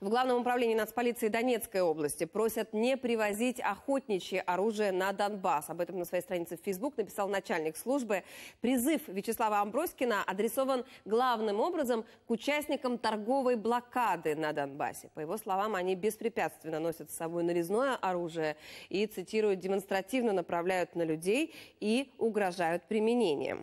В Главном управлении нацполиции Донецкой области просят не привозить охотничье оружие на Донбасс. Об этом на своей странице в Facebook написал начальник службы. Призыв Вячеслава Амброськина адресован главным образом к участникам торговой блокады на Донбассе. По его словам, они беспрепятственно носят с собой нарезное оружие и, цитирую, демонстративно направляют на людей и угрожают применением.